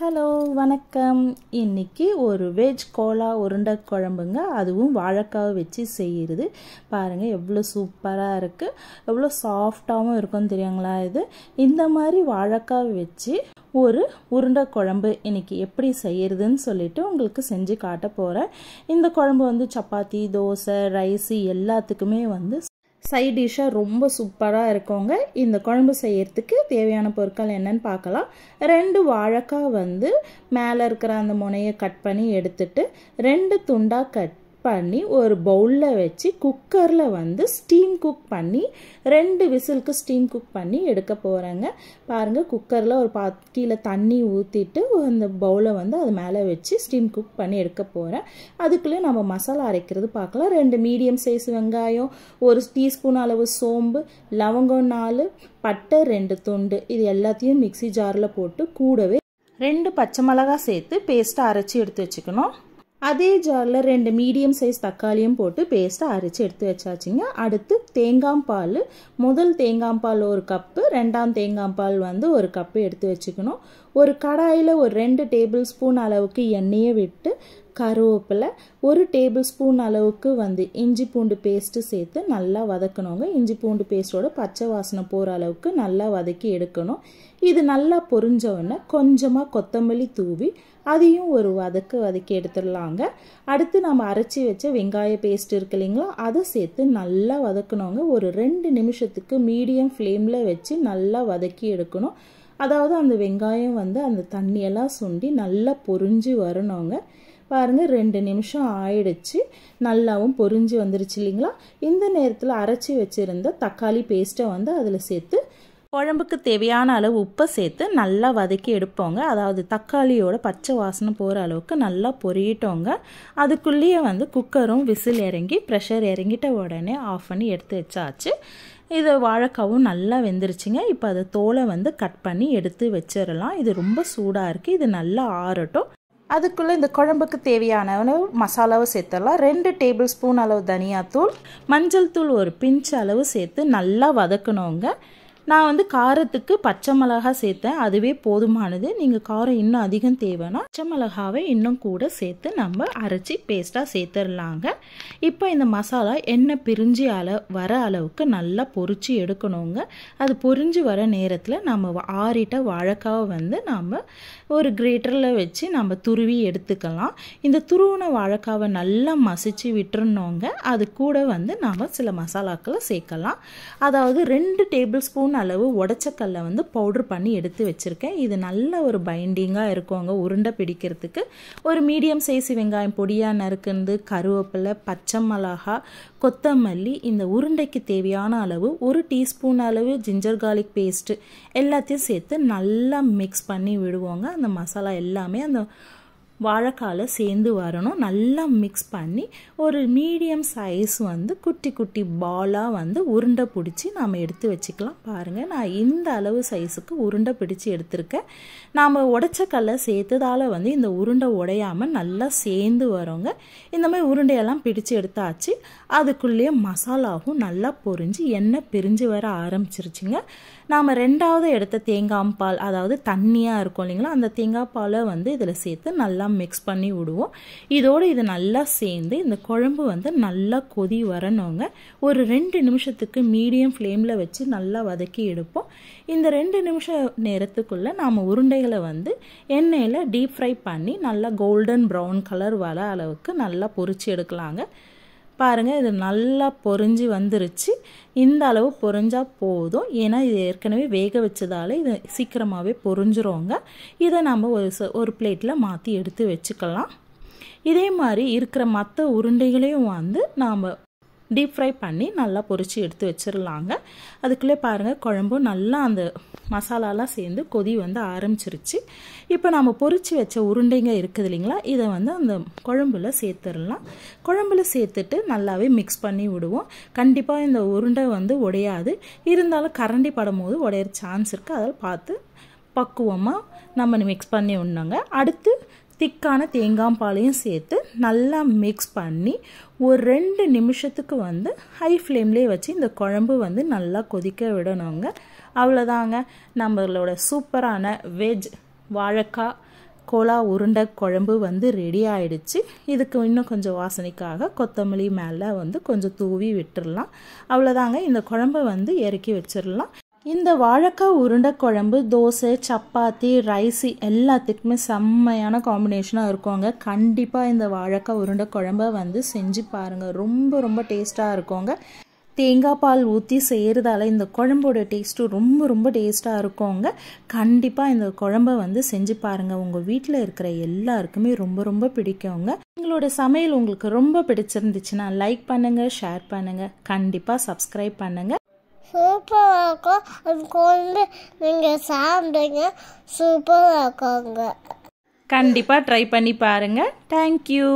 hello வணக்கம் இன்றைக்கி ஒரு வெஜ் கோலா உருண்டை குழம்புங்க அதுவும் வாழைக்காவை வச்சு செய்கிறது பாருங்கள் எவ்வளோ சூப்பராக இருக்குது எவ்வளோ சாஃப்டாகவும் இருக்கும்னு தெரியுங்களா இது இந்த மாதிரி வாழைக்காவை வச்சு ஒரு உருண்டை குழம்பு இன்றைக்கி எப்படி செய்கிறதுன்னு சொல்லிட்டு உங்களுக்கு செஞ்சு காட்ட போகிறேன் இந்த குழம்பு வந்து சப்பாத்தி தோசை ரைஸு எல்லாத்துக்குமே வந்து சைட் டிஷ்ஷாக ரொம்ப சூப்பராக இருக்கவங்க இந்த குழம்பு செய்யறதுக்கு தேவையான பொருட்கள் என்னன்னு பார்க்கலாம் ரெண்டு வாழைக்காய் வந்து மேலே இருக்கிற அந்த முனையை கட் பண்ணி எடுத்துட்டு ரெண்டு துண்டாக கட் பண்ணி ஒரு பவுலில் வச்சு குக்கரில் வந்து ஸ்டீம் குக் பண்ணி ரெண்டு விசிலுக்கு ஸ்டீம் குக் பண்ணி எடுக்க போகிறேங்க பாருங்கள் குக்கரில் ஒரு பா கீழே தண்ணி ஊற்றிட்டு அந்த பவுலை வந்து அது மேலே வச்சு ஸ்டீம் குக் பண்ணி எடுக்க போகிறேன் அதுக்குள்ளே நம்ம மசாலா அரைக்கிறது பார்க்கலாம் ரெண்டு மீடியம் சைஸ் வெங்காயம் ஒரு டீஸ்பூன் அளவு சோம்பு லவங்கம் நாலு பட்டை ரெண்டு துண்டு இது எல்லாத்தையும் மிக்சி ஜாரில் போட்டு கூடவே ரெண்டு பச்சை மிளகா சேர்த்து பேஸ்ட்டை அரைச்சி எடுத்து வச்சுக்கணும் அதே ஜாரில் ரெண்டு மீடியம் சைஸ் தக்காளியும் போட்டு பேஸ்ட்டை அரைச்சி எடுத்து வச்சாச்சுங்க அடுத்து தேங்காய் பால் முதல் தேங்காய் பால் ஒரு கப்பு ரெண்டாம் தேங்காய் பால் வந்து ஒரு கப்பு எடுத்து வச்சுக்கணும் ஒரு கடாயில் ஒரு ரெண்டு டேபிள் ஸ்பூன் அளவுக்கு எண்ணெயை விட்டு கருவேப்பிலை ஒரு டேபிள் ஸ்பூன் அளவுக்கு வந்து இஞ்சி பூண்டு பேஸ்ட்டு சேர்த்து நல்லா வதக்கணுங்க இஞ்சி பூண்டு பேஸ்ட்டோட பச்சை வாசனை போகிற அளவுக்கு நல்லா வதக்கி எடுக்கணும் இது நல்லா பொறிஞ்சவுடனே கொஞ்சமாக கொத்தமல்லி தூவி அதையும் ஒரு வதக்கு வதக்கி எடுத்துடலாங்க அடுத்து நம்ம அரைச்சி வச்ச வெங்காய பேஸ்ட் இருக்கு இல்லைங்களா அதை சேர்த்து நல்லா வதக்கணுங்க ஒரு ரெண்டு நிமிஷத்துக்கு மீடியம் ஃப்ளேமில் வச்சு நல்லா வதக்கி எடுக்கணும் அதாவது அந்த வெங்காயம் வந்து அந்த தண்ணியெல்லாம் சுண்டி நல்லா பொறிஞ்சு வரணுங்க பாருங்கள் ரெண்டு நிமிஷம் ஆயிடுச்சு நல்லாவும் பொறிஞ்சு வந்துருச்சு இல்லைங்களா இந்த நேரத்தில் அரைச்சி வச்சுருந்த தக்காளி பேஸ்ட்டை வந்து அதில் சேர்த்து குழம்புக்கு தேவையான அளவு உப்பை சேர்த்து நல்லா வதக்கி எடுப்போங்க அதாவது தக்காளியோட பச்சை வாசனை போகிற அளவுக்கு நல்லா பொரியிட்டோங்க அதுக்குள்ளேயே வந்து குக்கரும் விசில் இறங்கி ப்ரெஷர் இறங்கிட்ட உடனே ஆஃப் பண்ணி எடுத்து வச்சாச்சு இது வாழைக்காவும் நல்லா வெந்துருச்சுங்க இப்போ அது தோலை வந்து கட் பண்ணி எடுத்து வச்சிடலாம் இது ரொம்ப சூடாக இருக்குது இது நல்லா ஆறட்டும் அதுக்குள்ளே இந்த குழம்புக்கு தேவையான மசாலாவை சேர்த்துடலாம் ரெண்டு டேபிள் ஸ்பூன் அளவு தனியாத்தூள் மஞ்சள் தூள் ஒரு பிஞ்ச் அளவு சேர்த்து நல்லா வதக்கணுங்க நான் வந்து காரத்துக்கு பச்சை மிளகா சேர்த்தேன் அதுவே போதுமானது நீங்கள் காரம் இன்னும் அதிகம் தேவைன்னா பச்சை மிளகாவை இன்னும் கூட சேர்த்து நம்ம அரைச்சி பேஸ்ட்டாக சேர்த்துடலாங்க இப்போ இந்த மசாலா எண்ணெய் பிரிஞ்சு அள வர அளவுக்கு நல்லா பொறிச்சு எடுக்கணுங்க அது பொறிஞ்சு வர நேரத்தில் நம்ம ஆறிட்ட வாழைக்காவை வந்து நாம் ஒரு கிரேட்டரில் வச்சு நம்ம துருவி எடுத்துக்கலாம் இந்த துருவின வாழைக்காவை நல்லா மசிச்சு விட்டுருந்தோங்க அது கூட வந்து நாம் சில மசாலாக்களை சேர்க்கலாம் அதாவது ரெண்டு டேபிள் ஸ்பூன் அளவு உடச்சக்கல்லை வந்து பவுட்ரு பண்ணி எடுத்து வச்சுருக்கேன் இது நல்ல ஒரு பைண்டிங்காக இருக்கும் அங்கே உருண்டை பிடிக்கிறதுக்கு ஒரு மீடியம் சைஸ் வெங்காயம் பொடியாக நறுக்குந்து கருவேப்பிலை பச்சை மிளகா கொத்தமல்லி இந்த உருண்டைக்கு தேவையான அளவு ஒரு டீஸ்பூன் அளவு ஜிஞ்சர் கார்லிக் பேஸ்ட்டு எல்லாத்தையும் சேர்த்து நல்லா மிக்ஸ் பண்ணி விடுவோங்க அந்த மசாலா எல்லாமே அந்த வாழைக்காலை சேர்ந்து வரணும் நல்லா மிக்ஸ் பண்ணி ஒரு மீடியம் சைஸ் வந்து குட்டி குட்டி பாலாக வந்து உருண்டை பிடிச்சி நாம் எடுத்து வச்சுக்கலாம் பாருங்கள் நான் இந்த அளவு சைஸுக்கு உருண்டை பிடிச்சி எடுத்திருக்கேன் நாம் உடச்ச கல்லை சேர்த்ததால் வந்து இந்த உருண்டை உடையாமல் நல்லா சேர்ந்து வரோங்க இந்த மாதிரி உருண்டையெல்லாம் பிடிச்சி எடுத்தாச்சு அதுக்குள்ளேயே மசாலாவும் நல்லா பொரிஞ்சு எண்ணெய் பிரிஞ்சு வர ஆரம்பிச்சிருச்சுங்க நாம் ரெண்டாவது எடுத்த தேங்காய் பால் அதாவது தண்ணியாக இருக்கும் இல்லைங்களா அந்த தேங்காய் பாலை வந்து இதில் சேர்த்து நல்லா நல்லா மிக்ஸ் பண்ணி விடுவோம் இதோடு இது நல்லா சேர்ந்து இந்த குழம்பு வந்து நல்லா கொதி வரணுங்க ஒரு ரெண்டு நிமிஷத்துக்கு மீடியம் ஃப்ளேமில் வச்சு நல்லா வதக்கி எடுப்போம் இந்த ரெண்டு நிமிஷ நேரத்துக்குள்ளே நாம் உருண்டைகளை வந்து எண்ணெயில் டீப் ஃப்ரை பண்ணி நல்லா கோல்டன் ப்ரௌன் கலர் வர அளவுக்கு நல்லா பொறிச்சு எடுக்கலாங்க பாருங்கள் இது நல்லா பொறிஞ்சு வந்துருச்சு இந்த அளவு பொறிஞ்சால் போதும் ஏன்னா இது ஏற்கனவே வேக வச்சதால் இது சீக்கிரமாகவே பொறிஞ்சிருவோங்க இதை நம்ம ஒரு ஒரு பிளேட்டில் மாற்றி எடுத்து வச்சுக்கலாம் இதே மாதிரி இருக்கிற மற்ற உருண்டைகளையும் வந்து நாம் டீப் ஃப்ரை பண்ணி நல்லா பொறிச்சு எடுத்து வச்சிடலாங்க அதுக்குள்ளே பாருங்கள் குழம்பும் நல்லா அந்த மசாலாலாம் சேர்ந்து கொதி வந்து ஆரம்பிச்சிருச்சு இப்போ நம்ம பொறிச்சு வச்ச உருண்டைங்க இருக்குது இல்லைங்களா இதை வந்து அந்த குழம்புல சேர்த்துடலாம் குழம்புல சேர்த்துட்டு நல்லாவே மிக்ஸ் பண்ணி விடுவோம் கண்டிப்பாக இந்த உருண்டை வந்து உடையாது இருந்தாலும் கரண்டி படும் போது உடையிற சான்ஸ் இருக்குது அதில் பார்த்து பக்குவமாக நம்ம மிக்ஸ் பண்ணி விடணுங்க அடுத்து திக்கான தேங்காய்பாலையும் சேர்த்து நல்லா மிக்ஸ் பண்ணி ஒரு ரெண்டு நிமிஷத்துக்கு வந்து ஹை ஃப்ளேம்லேயே வச்சு இந்த குழம்பு வந்து நல்லா கொதிக்க விடணுங்க அவ்வளோதாங்க நம்மளோட சூப்பரான வெஜ் வாழைக்காய் கோலா உருண்டை குழம்பு வந்து ரெடி ஆயிடுச்சு இதுக்கு இன்னும் கொஞ்சம் வாசனைக்காக கொத்தமல்லி மேலே வந்து கொஞ்சம் தூவி விட்டுடலாம் அவ்வளோதாங்க இந்த குழம்பு வந்து இறக்கி வச்சிடலாம் இந்த வாழைக்காய் உருண்டை குழம்பு தோசை சப்பாத்தி ரைஸு எல்லாத்துக்குமே செம்மையான காம்பினேஷனாக இருக்குங்க கண்டிப்பாக இந்த வாழைக்காய் உருண்டை குழம்ப வந்து செஞ்சு பாருங்கள் ரொம்ப ரொம்ப டேஸ்ட்டாக இருக்குங்க தேங்காய் பால் ஊற்றி செய்கிறதால இந்த குழம்போட டேஸ்ட்டும் ரொம்ப ரொம்ப டேஸ்ட்டாக இருக்குங்க கண்டிப்பாக இந்த குழம்ப வந்து செஞ்சு பாருங்கள் உங்கள் வீட்டில் இருக்கிற எல்லாருக்குமே ரொம்ப ரொம்ப பிடிக்குங்க எங்களோட சமையல் உங்களுக்கு ரொம்ப பிடிச்சிருந்துச்சுன்னா லைக் பண்ணுங்கள் ஷேர் பண்ணுங்கள் கண்டிப்பாக சப்ஸ்கிரைப் பண்ணுங்கள் சூப்பராக இருக்கும் அது கொண்டு நீங்கள் சாப்பிடுங்க சூப்பராக இருக்குங்க கண்டிப்பாக ட்ரை பண்ணி பாருங்கள் தேங்க்யூ